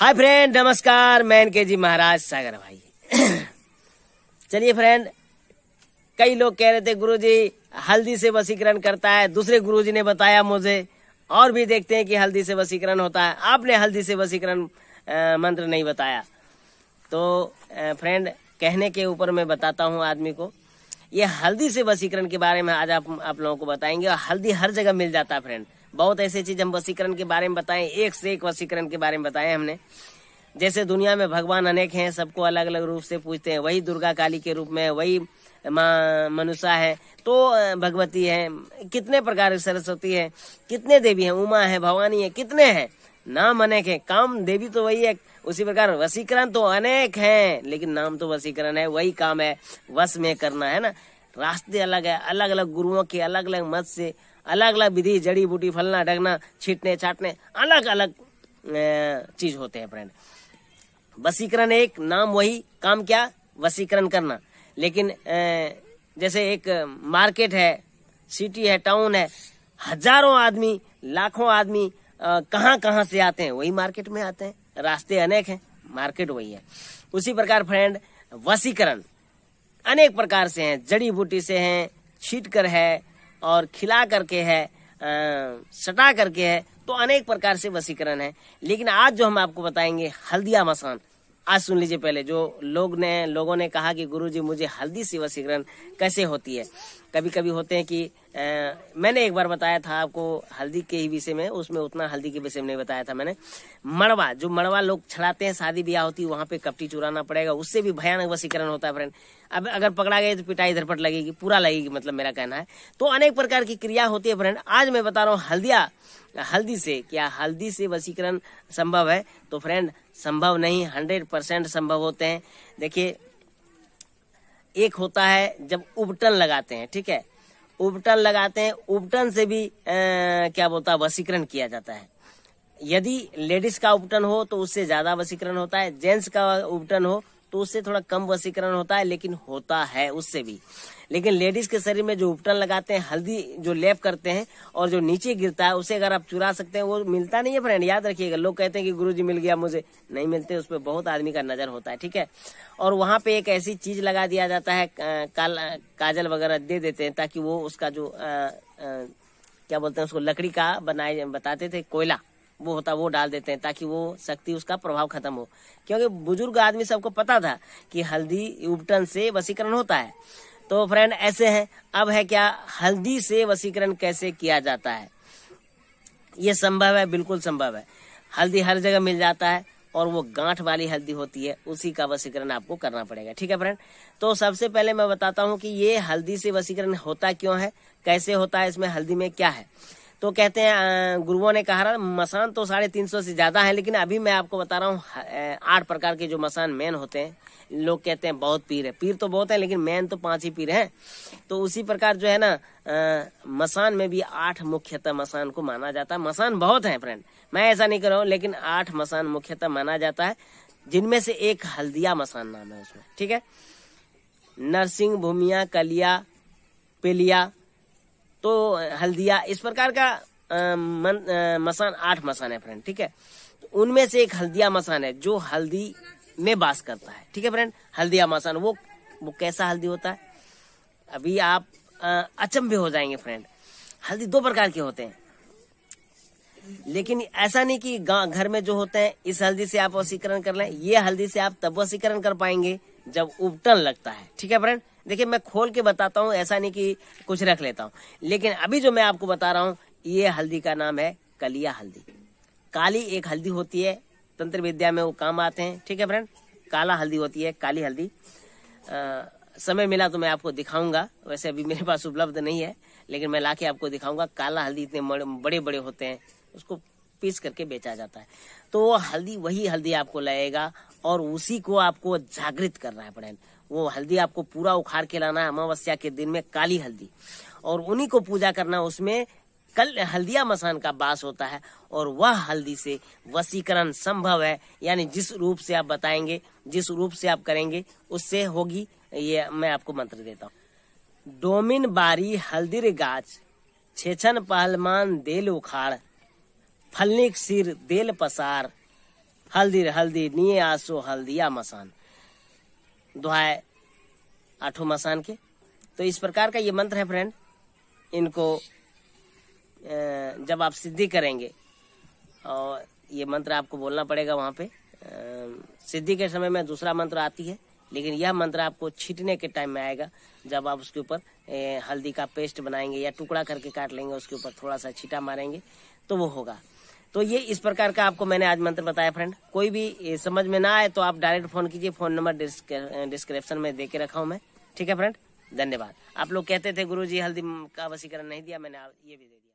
hi friend नमस्कार मैं के जी महाराज सागर भाई चलिए फ्रेंड कई लोग कह रहे थे गुरुजी हल्दी से वसीकरण करता है दूसरे गुरुजी ने बताया मुझे और भी देखते हैं कि हल्दी से वसीकरण होता है आपने हल्दी से वसीकरण मंत्र नहीं बताया तो फ्रेंड कहने के ऊपर मैं बताता हूँ आदमी को ये हल्दी से वसीकरण के बारे में आज आप आप लोगों को बताएंगे और हल्दी हर जगह मिल जाता है फ्रेंड बहुत ऐसी चीज हम वसीकरण के बारे में बताए एक से एक वसीकरण के बारे में बताए हमने जैसे दुनिया में भगवान अनेक हैं सबको अलग अलग रूप से पूजते हैं वही दुर्गा काली के रूप में वही माँ मनुषा है तो भगवती है कितने प्रकार सरस्वती है कितने देवी है उमा है भवानी है कितने हैं नाम अनेक है काम देवी तो वही है उसी प्रकार वसीकरण तो अनेक है लेकिन नाम तो वसीकरण है वही काम है वश में करना है ना रास्ते अलग है अलग अलग गुरुओं के अलग अलग मत से अलग अलग विधि जड़ी बूटी फलना ढगना छीटने छाटने अलग अलग चीज होते हैं फ्रेंड वसीकरण एक नाम वही काम क्या वसीकरण करना लेकिन जैसे एक मार्केट है सिटी है टाउन है हजारों आदमी लाखों आदमी कहाँ कहाँ से आते हैं वही मार्केट में आते हैं रास्ते अनेक हैं मार्केट वही है उसी प्रकार फ्रेंड वसीकरण अनेक प्रकार से हैं जड़ी बूटी से हैं छीट कर है और खिला करके है सटा करके है तो अनेक प्रकार से वसीकरण है लेकिन आज जो हम आपको बताएंगे हल्दिया मसान आज सुन लीजिए पहले जो लोग ने लोगों ने कहा कि गुरुजी मुझे हल्दी सेवा वसीकरण कैसे होती है कभी कभी होते हैं कि आ, मैंने एक बार बताया था आपको हल्दी के ही विषय में उसमें उतना हल्दी के विषय में नहीं बताया था मैंने मड़वा जो मड़वा लोग छड़ाते हैं शादी ब्याह होती है वहां पे कपटी चुराना पड़ेगा उससे भी भयानक वसीकरण होता है फ्रेंड अब अगर पकड़ा गया तो पिटाई धरपट लगेगी पूरा लगेगी मतलब मेरा कहना है तो अनेक प्रकार की क्रिया होती है फ्रेंड आज मैं बता रहा हूँ हल्दिया हल्दी से क्या हल्दी से वसीकरण संभव है तो फ्रेंड संभव नहीं हंड्रेड परसेंट संभव होते हैं देखिए एक होता है जब उबटन लगाते हैं ठीक है उबटन लगाते हैं उबटन से भी आ, क्या बोलता है वसीकरण किया जाता है यदि लेडीज का उपटन हो तो उससे ज्यादा वसीकरण होता है जेंट्स का उपटन हो तो उससे थोड़ा कम वसीकरण होता है लेकिन होता है उससे भी लेकिन लेडीज के शरीर में जो उपटन लगाते हैं हल्दी जो लेप करते हैं और जो नीचे गिरता है उसे अगर आप चुरा सकते हैं वो मिलता नहीं है फ्रेंड याद रखिएगा लोग कहते हैं कि गुरु जी मिल गया मुझे नहीं मिलते उस पर बहुत आदमी का नजर होता है ठीक है और वहां पे एक ऐसी चीज लगा दिया जाता है काल काजल वगैरह दे देते हैं ताकि वो उसका जो आ, आ, क्या बोलते हैं उसको लकड़ी का बनाए बताते थे कोयला वो होता वो डाल देते हैं ताकि वो शक्ति उसका प्रभाव खत्म हो क्योंकि बुजुर्ग आदमी सबको पता था कि हल्दी उपटन से वसीकरण होता है तो फ्रेंड ऐसे है अब है क्या हल्दी से वसीकरण कैसे किया जाता है ये संभव है बिल्कुल संभव है हल्दी हर जगह मिल जाता है और वो गांठ वाली हल्दी होती है उसी का वसीकरण आपको करना पड़ेगा ठीक है फ्रेंड तो सबसे पहले मैं बताता हूँ कि ये हल्दी से वसीकरण होता क्यों है कैसे होता है इसमें हल्दी में क्या है तो कहते हैं गुरुओं ने कहा मसान तो साढ़े तीन सौ से ज़्यादा है लेकिन अभी मैं आपको बता रहा हूँ आठ प्रकार के जो मसान मेन होते हैं लोग कहते हैं बहुत पीर है पीर तो बहुत है लेकिन मेन तो पांच ही पीर है तो उसी प्रकार जो है ना मसान में भी आठ मुख्यतः मसान को माना जाता है मसान बहुत है फ्रेंड मैं ऐसा नहीं कर रहा हूँ लेकिन आठ मसान मुख्यतः माना जाता है जिनमें से एक हल्दिया मसान नाम है उसमें ठीक है नरसिंह भूमिया कलिया पिलिया तो हल्दिया इस प्रकार का आ, मन, आ, मसान आठ मसान है फ्रेंड ठीक है तो उनमें से एक हल्दिया मसान है जो हल्दी में बास करता है ठीक है फ्रेंड हल्दिया मसान वो वो कैसा हल्दी होता है अभी आप अचंभे हो जाएंगे फ्रेंड हल्दी दो प्रकार के होते हैं लेकिन ऐसा नहीं कि घर में जो होते हैं इस हल्दी से आप वसीकरण कर लें ये हल्दी से आप तब वसीकरण कर पाएंगे जब उपटन लगता है ठीक है फ्रेंड देखिए मैं खोल के बताता हूँ ऐसा नहीं कि कुछ रख लेता हूँ लेकिन अभी जो मैं आपको बता रहा हूँ ये हल्दी का नाम है कलिया हल्दी काली एक हल्दी होती है तंत्र विद्या में वो काम आते हैं ठीक है फ्रेंड काला हल्दी होती है काली हल्दी आ, समय मिला तो मैं आपको दिखाऊंगा वैसे अभी मेरे पास उपलब्ध नहीं है लेकिन मैं लाके आपको दिखाऊंगा काला हल्दी इतने बड़े बड़े होते हैं उसको पीस करके बेचा जाता है तो हल्दी वही हल्दी आपको लगेगा और उसी को आपको जागृत करना है बहन वो हल्दी आपको पूरा उखाड़ के लाना है अमावस्या के दिन में काली हल्दी और उन्हीं को पूजा करना उसमें कल हल्दिया मसान का बास होता है और वह हल्दी से वसीकरण संभव है यानी जिस रूप से आप बताएंगे जिस रूप से आप करेंगे उससे होगी ये मैं आपको मंत्र देता हूँ डोमिन बारी हल्दीर गाछ छेछन पहलमान देल उखाड़ फलनिक सिर देल पसार हल्दी हल्दी निये आसो हल्दिया मसान दुहाए आठो मसान के तो इस प्रकार का ये मंत्र है फ्रेंड इनको जब आप सिद्धि करेंगे और ये मंत्र आपको बोलना पड़ेगा वहाँ पे सिद्धि के समय में दूसरा मंत्र आती है लेकिन यह मंत्र आपको छीटने के टाइम में आएगा जब आप उसके ऊपर हल्दी का पेस्ट बनाएंगे या टुकड़ा करके काट लेंगे उसके ऊपर थोड़ा सा छीटा मारेंगे तो वो होगा तो ये इस प्रकार का आपको मैंने आज मंत्र बताया फ्रेंड कोई भी समझ में ना आए तो आप डायरेक्ट फोन कीजिए फोन नंबर डिस्क्रिप्शन में देके रखा हूँ मैं ठीक है फ्रेंड धन्यवाद आप लोग कहते थे गुरुजी हल्दी का वसीकरण नहीं दिया मैंने ये भी दे दिया